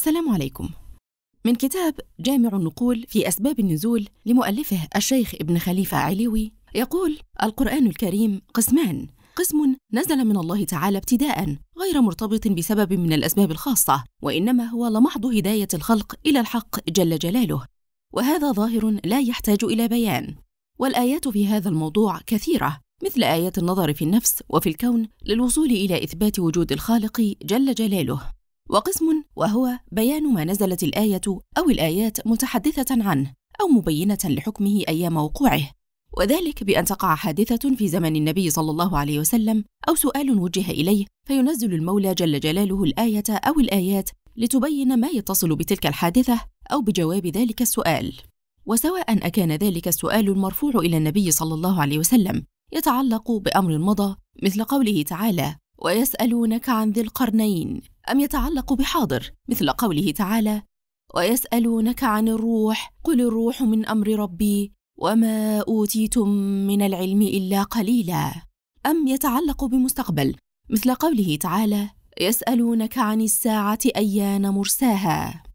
السلام عليكم من كتاب جامع النقول في أسباب النزول لمؤلفه الشيخ ابن خليفة عليوي يقول القرآن الكريم قسمان قسم نزل من الله تعالى ابتداء غير مرتبط بسبب من الأسباب الخاصة وإنما هو لمحض هداية الخلق إلى الحق جل جلاله وهذا ظاهر لا يحتاج إلى بيان والآيات في هذا الموضوع كثيرة مثل آيات النظر في النفس وفي الكون للوصول إلى إثبات وجود الخالق جل جلاله وقسم وهو بيان ما نزلت الآية أو الآيات متحدثة عنه أو مبينة لحكمه أيام وقوعه وذلك بأن تقع حادثة في زمن النبي صلى الله عليه وسلم أو سؤال وجه إليه فينزل المولى جل جلاله الآية أو الآيات لتبين ما يتصل بتلك الحادثة أو بجواب ذلك السؤال وسواء أكان ذلك السؤال المرفوع إلى النبي صلى الله عليه وسلم يتعلق بأمر مضى مثل قوله تعالى ويسألونك عن ذي القرنين أم يتعلق بحاضر مثل قوله تعالى ويسألونك عن الروح قل الروح من أمر ربي وما أوتيتم من العلم إلا قليلا أم يتعلق بمستقبل مثل قوله تعالى يسألونك عن الساعة أيان مرساها